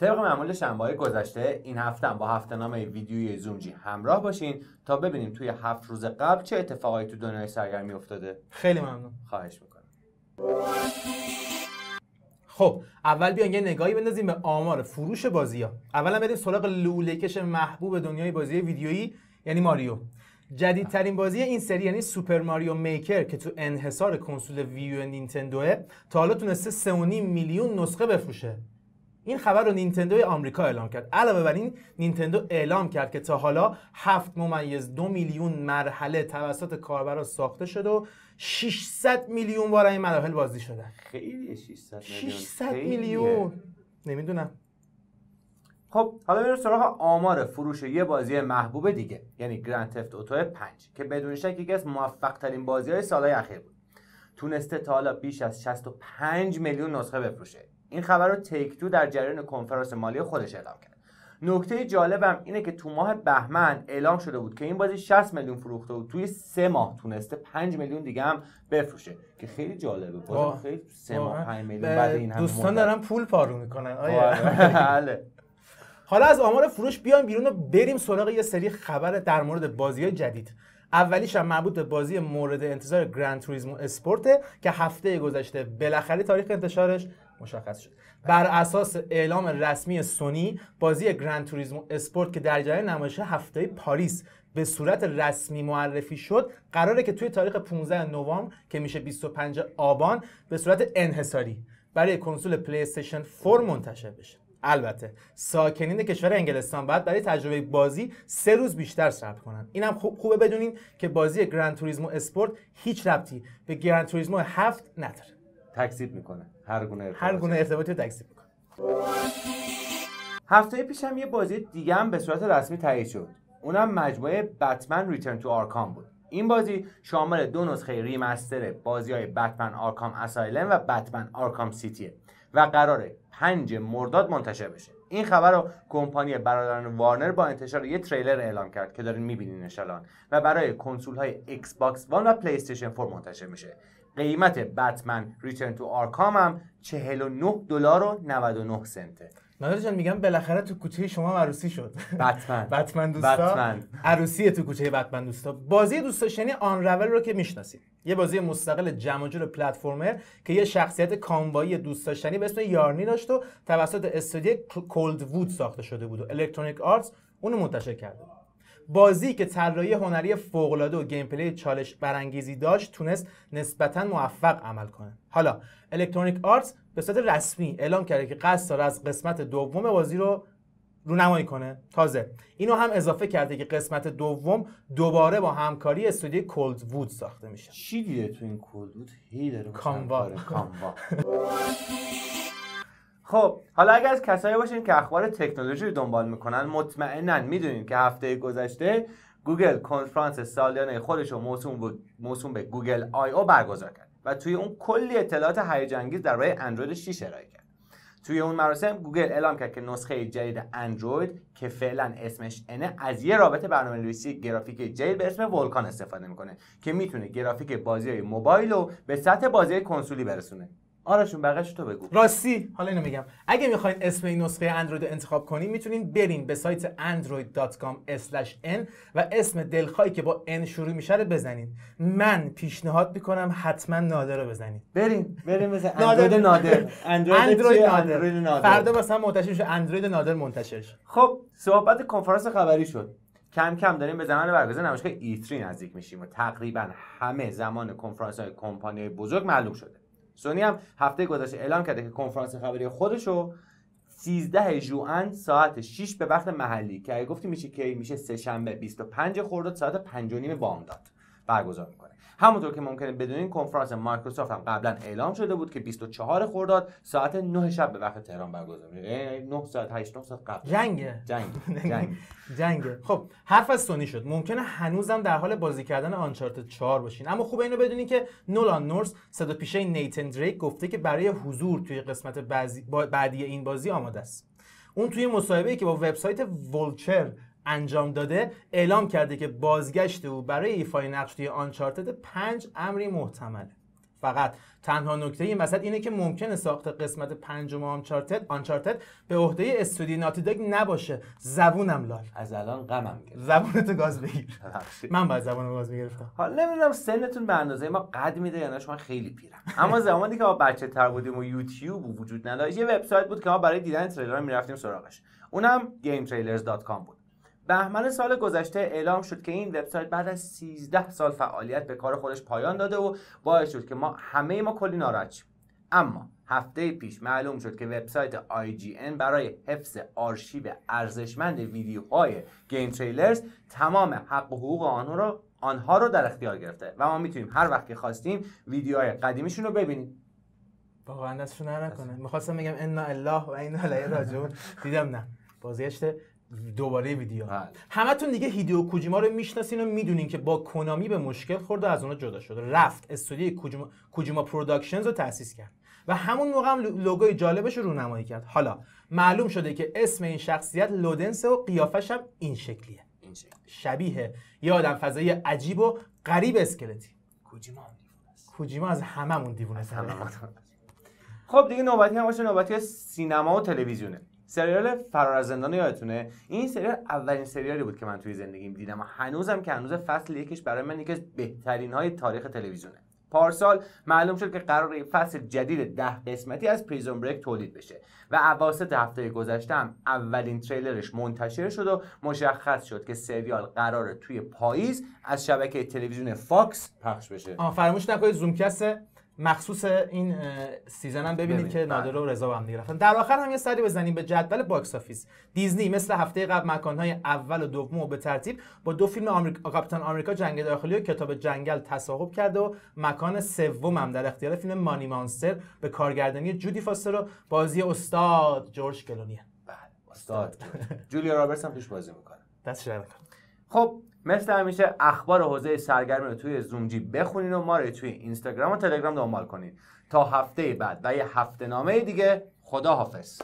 طبق معمول شنبه گذشته این هفته با هفته نامه ویدیوی زومجی همراه باشین تا ببینیم توی هفت روز قبل چه اتفاقایی تو دنیای سرگرمی افتاده خیلی ممنون خواهش میکنم خب اول بیان یه نگاهی بندازیم به آمار فروش بازی ها اولا بریم سراغ لولهکش محبوب دنیای بازی ویدیویی یعنی ماریو جدیدترین بازی این سری یعنی سوپر ماریو میکر که تو انحصار کنسول ویو نینتندوه تا حالا تونسته 3.5 میلیون نسخه بفروشه این خبر رو نینتندو آمریکا اعلام کرد علاوه بر این نینتندو اعلام کرد که تا حالا هفت ممیز دو میلیون مرحله توسط کاربران ساخته شد و 600 میلیون بار این مراحل بازی شده. خیلی 600 میلیون میلیون نمیدونم خب حالا بریم سراغ آمار فروش یه بازی محبوب دیگه یعنی گرند تفت اوتو 5 که بدون شک یکی از موفق ترین بازی های سالهای اخیر بود تونسته تا حالا بیش از 65 میلیون نسخه بفروشه این خبر رو تیک تو در جریان کنفرانس مالی خودش اعلام کرد نکته جالبم اینه که تو ماه بهمن اعلام شده بود که این بازی 60 میلیون فروخته بود توی سه ماه تونسته 5 میلیون دیگه هم بفروشه که خیلی جالبه بود خیلی سه ماه میلیون بعد این دوستان دارن پول پارو میکنن آره بله. بله. حالا از آمار فروش بیایم بیرون و بریم سراغ یه سری خبر در مورد بازی های جدید اولیش هم مربوط به بازی مورد انتظار گرند توریسمو اسپورت که هفته گذشته بالاخره تاریخ انتشارش مشخص شد بر اساس اعلام رسمی سونی بازی گرند و اسپورت که در جریان نمایش هفته پاریس به صورت رسمی معرفی شد قراره که توی تاریخ 15 نوامبر که میشه 25 آبان به صورت انحصاری برای کنسول پلی استیشن 4 منتشر بشه البته ساکنین کشور انگلستان باید برای تجربه بازی سه روز بیشتر صبر کنن اینم خوب خوبه بدونین که بازی گرند توریزمو اسپورت هیچ ربطی به گرند توریزمو هفت نداره تکذیب میکنه هر گونه ارتباطی هر گونه رو هفته پیش هم یه بازی دیگه هم به صورت رسمی تایید شد اونم مجموعه بتمن ریترن تو آرکام بود این بازی شامل دو نسخه ریمستر بازی های بتمن آرکام اسایلم و بتمن آرکام سیتیه و قراره پنج مرداد منتشر بشه این خبر رو کمپانی برادران وارنر با انتشار یه تریلر اعلام کرد که دارین میبینین الان و برای کنسول های ایکس باکس وان و پلی استیشن 4 منتشر میشه قیمت بتمن ریترن تو آرکام هم 49 دلار و 99 سنته نادر جان میگم بالاخره تو کوچه شما عروسی شد بتمن بتمن دوستا بتمن. عروسی تو کوچه بتمن دوستا بازی دوست داشتنی آن رول رو که میشناسید یه بازی مستقل جمع جور پلتفرمر که یه شخصیت کامبایی دوست داشتنی به اسم یارنی داشت و توسط استودیو کولد وود ساخته شده بود و الکترونیک آرتس اونو منتشر کرده بود بازی که طراحی هنری فوق‌العاده و گیم چالش برانگیزی داشت تونست نسبتا موفق عمل کنه حالا الکترونیک آرتس به صورت رسمی اعلام کرده که قصد داره از قسمت دوم بازی رو رونمایی کنه تازه اینو هم اضافه کرده که قسمت دوم دوباره با همکاری استودیو کولد وود ساخته میشه چی دیده تو این کولد وود هی داره کاموا خب حالا اگر از کسایی باشین که اخبار تکنولوژی رو دنبال میکنن مطمئنا میدونین که هفته گذشته گوگل کنفرانس سالیانه خودش رو موسوم به گوگل آی او برگزار کرد و توی اون کلی اطلاعات در در اندروید 6 ارائه کرد توی اون مراسم گوگل اعلام کرد که نسخه جدید اندروید که فعلا اسمش انه از یه رابط برنامه نویسی گرافیک جدید به اسم ولکان استفاده میکنه که میتونه گرافیک بازی های موبایل رو به سطح بازی کنسولی برسونه آرشون بغاشو تو بگو راستی حالا اینو میگم اگه میخواین اسم این نسخه اندروید انتخاب کنین میتونین برین به سایت android.com/n و اسم دلخواهی که با n شروع میشه رو بزنین من پیشنهاد میکنم حتما نادر رو بزنین بریم بریم بزن اندروید نادر اندروید نادر فردا مثلا منتشر اندروید نادر منتشر خب صحبت کنفرانس خبری شد کم کم داریم به زمان برگزاری نمایشگاه ایتری نزدیک میشیم و تقریبا همه زمان کنفرانس های کمپانی بزرگ معلوم شده سونی هم هفته گذشته اعلام کرده که کنفرانس خبری خودش رو 13 جوان ساعت 6 به وقت محلی که اگه گفتیم میشه کی میشه سه شنبه 25 خرداد ساعت 5 و نیم بامداد برگزار میکنه همونطور که ممکنه بدونین کنفرانس مایکروسافت هم قبلا اعلام شده بود که 24 خرداد ساعت 9 شب به وقت تهران برگزار میشه 9 ساعت 8 9 ساعت قبل جنگه جنگ جنگ جنگ خب حرف از سونی شد ممکنه هنوزم در حال بازی کردن آنچارت 4 باشین اما خوب اینو بدونین که نولان نورس صدا پیشه نیتن دریک گفته که برای حضور توی قسمت بعدی این بازی آماده است اون توی مصاحبه ای که با وبسایت ولچر انجام داده اعلام کرده که بازگشت او برای ایفای نقش توی آنچارتد 5 امری محتمله فقط تنها نکته این اینه که ممکنه ساخت قسمت پنجم آنچارتد آنچارتد به عهده استودیو ناتیداگ نباشه زبونم لال از الان غمم گرفت زبونتو گاز بگیر من باید زبونم گاز میگرفتم حالا نمیدونم سنتون به اندازه ما قد میده یا نه شما خیلی پیرم اما زمانی که ما بچه تر بودیم و یوتیوب وجود نداشت یه وبسایت بود که ما برای دیدن تریلر میرفتیم سراغش اونم gametrailers.com بود بهمن سال گذشته اعلام شد که این وبسایت بعد از 13 سال فعالیت به کار خودش پایان داده و باعث شد که ما همه ما کلی ناراحت اما هفته پیش معلوم شد که وبسایت IGN برای حفظ آرشیو ارزشمند ویدیوهای گیم تریلرز تمام حق و حقوق آنها رو آنها رو در اختیار گرفته و ما میتونیم هر وقت که خواستیم ویدیوهای قدیمیشون رو ببینیم واقعا دستشون نکنه میخواستم بگم انا الله و انا الیه راجعون دیدم نه بازیشته. دوباره ویدیو بله. همتون دیگه هیدیو کوجیما رو میشناسین و میدونین که با کنامی به مشکل خورد و از اونها جدا شد رفت استودیوی کوجیما کوجیما پروداکشنز رو تأسیس کرد و همون موقع هم لوگوی جالبش رو رونمایی کرد حالا معلوم شده که اسم این شخصیت لودنس و قیافش هم این شکلیه این شبیه یه آدم فضایی عجیب و غریب اسکلتی کوجیما کوجیما از هممون دیوونه خب دیگه نوبتی هم باشه نوبتی سینما و تلویزیونه سریال فرار از زندان یادتونه این سریال اولین سریالی بود که من توی زندگیم دیدم و هنوزم که هنوز فصل یکش برای من یکی از بهترین های تاریخ تلویزیونه پارسال معلوم شد که قرار فصل جدید ده قسمتی از پریزون بریک تولید بشه و عواسط هفته گذشته هم اولین تریلرش منتشر شد و مشخص شد که سریال قرار توی پاییز از شبکه تلویزیون فاکس پخش بشه آه فراموش نکنید زومکس مخصوص این سیزن هم ببینید که نادر و بله. رضا هم دیگه در آخر هم یه سری بزنیم به جدول باکس آفیس دیزنی مثل هفته قبل مکانهای اول و دوم و به ترتیب با دو فیلم آمریکا کاپیتان آمریکا جنگ داخلی و کتاب جنگل تصاحب کرده و مکان سوم هم در اختیار فیلم مانی مانستر به کارگردانی جودی فاستر و بازی استاد جورج کلونی بله استاد جولیا رابرتس هم توش بازی میکنه دست خب مثل همیشه اخبار حوزه سرگرمی رو توی زومجی بخونین و ما رو توی اینستاگرام و تلگرام دنبال کنین تا هفته بعد و یه هفته نامه دیگه خدا حافظ